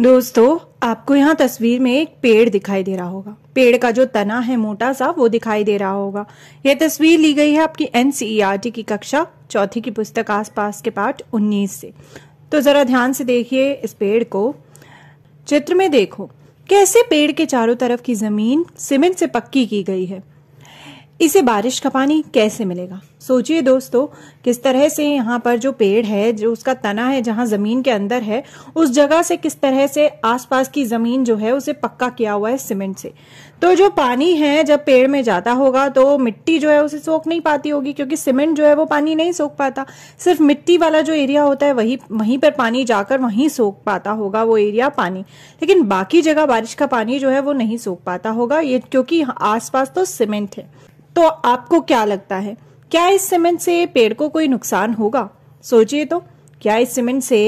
दोस्तों आपको यहाँ तस्वीर में एक पेड़ दिखाई दे रहा होगा पेड़ का जो तना है मोटा सा वो दिखाई दे रहा होगा यह तस्वीर ली गई है आपकी एनसीईआरटी e की कक्षा चौथी की पुस्तक आसपास के पाठ 19 से तो जरा ध्यान से देखिए इस पेड़ को चित्र में देखो कैसे पेड़ के चारों तरफ की जमीन सीमेंट से पक्की की गई है इसे बारिश का पानी कैसे मिलेगा सोचिए दोस्तों किस तरह से यहाँ पर जो पेड़ है जो उसका तना है जहाँ जमीन के अंदर है उस जगह से किस तरह से आसपास की जमीन जो है उसे पक्का किया हुआ है सीमेंट से तो जो पानी है जब पेड़ में जाता होगा तो मिट्टी जो है उसे सोख नहीं पाती होगी क्योंकि सीमेंट जो है वो पानी नहीं सोख पाता सिर्फ मिट्टी वाला जो एरिया होता है वही वहीं पर पानी जाकर वहीं सोख पाता होगा वो एरिया पानी लेकिन बाकी जगह बारिश का पानी जो है वो नहीं सोख पाता होगा ये क्योंकि आसपास तो सीमेंट है तो आपको क्या लगता है क्या इस सीमेंट से पेड़ को कोई नुकसान होगा सोचिए तो क्या इस सीमेंट से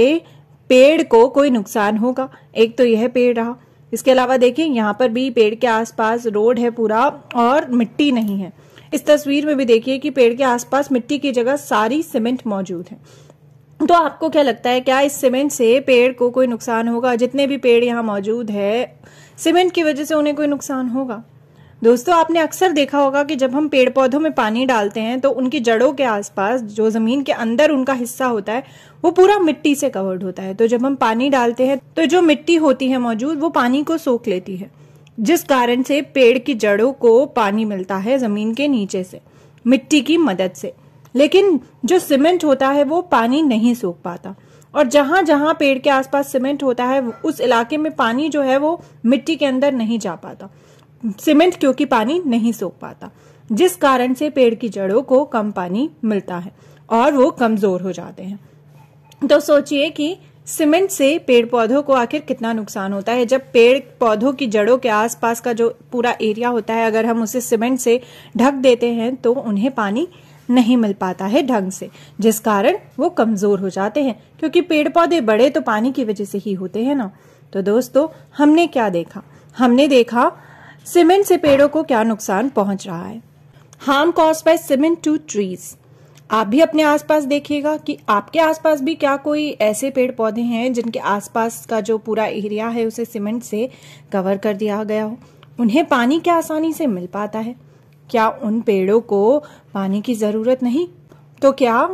पेड़ को कोई नुकसान होगा एक तो यह पेड़ रहा इसके अलावा देखिए यहाँ पर भी पेड़ के आसपास रोड है पूरा और मिट्टी नहीं है इस तस्वीर में भी देखिए कि पेड़ के आसपास मिट्टी की जगह सारी सीमेंट मौजूद है तो आपको क्या लगता है क्या इस सीमेंट से पेड़ को कोई नुकसान होगा जितने भी पेड़ यहाँ मौजूद है सीमेंट की वजह से उन्हें कोई नुकसान होगा दोस्तों आपने अक्सर देखा होगा कि जब हम पेड़ पौधों में पानी डालते हैं तो उनकी जड़ों के आसपास जो ज़मीन के अंदर उनका हिस्सा होता है वो पूरा मिट्टी से कवर्ड होता है तो जब हम पानी डालते हैं तो जो मिट्टी होती है मौजूद वो पानी को सोख लेती है जिस कारण से पेड़ की जड़ों को पानी मिलता है ज़मीन के नीचे से मिट्टी की मदद से लेकिन जो सीमेंट होता है वो पानी नहीं सोख पाता और जहां जहां पेड़ के आसपास सीमेंट होता है उस इलाके में पानी जो है वो मिट्टी के अंदर नहीं जा पाता सीमेंट क्योंकि पानी नहीं सोख पाता जिस कारण से पेड़ की जड़ों को कम पानी मिलता है और वो कमजोर हो जाते हैं तो सोचिए कि सीमेंट से पेड़ पौधों को आखिर कितना नुकसान होता है जब पेड़ पौधों की जड़ों के आसपास का जो पूरा एरिया होता है अगर हम उसे सीमेंट से ढक देते हैं तो उन्हें पानी नहीं मिल पाता है ढंग से जिस कारण वो कमजोर हो जाते हैं क्योंकि पेड़ पौधे बड़े तो पानी की वजह से ही होते हैं ना तो दोस्तों हमने क्या देखा हमने देखा सीमेंट से पेड़ों को क्या नुकसान पहुंच रहा है harm cause by cement to trees आप भी अपने आसपास देखिएगा कि आपके आसपास भी क्या कोई ऐसे पेड़ पौधे हैं जिनके आसपास का जो पूरा एरिया है उसे सीमेंट से कवर कर दिया गया हो उन्हें पानी क्या आसानी से मिल पाता है क्या उन पेड़ों को पानी की जरूरत नहीं तो क्या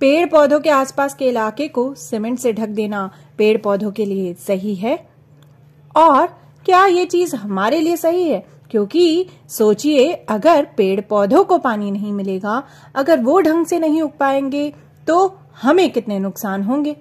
पेड़ पौधों के आसपास के इलाके को सीमेंट से ढक देना पेड़ पौधों के लिए सही है और क्या ये चीज हमारे लिए सही है क्योंकि सोचिए अगर पेड़ पौधों को पानी नहीं मिलेगा अगर वो ढंग से नहीं उग पाएंगे तो हमें कितने नुकसान होंगे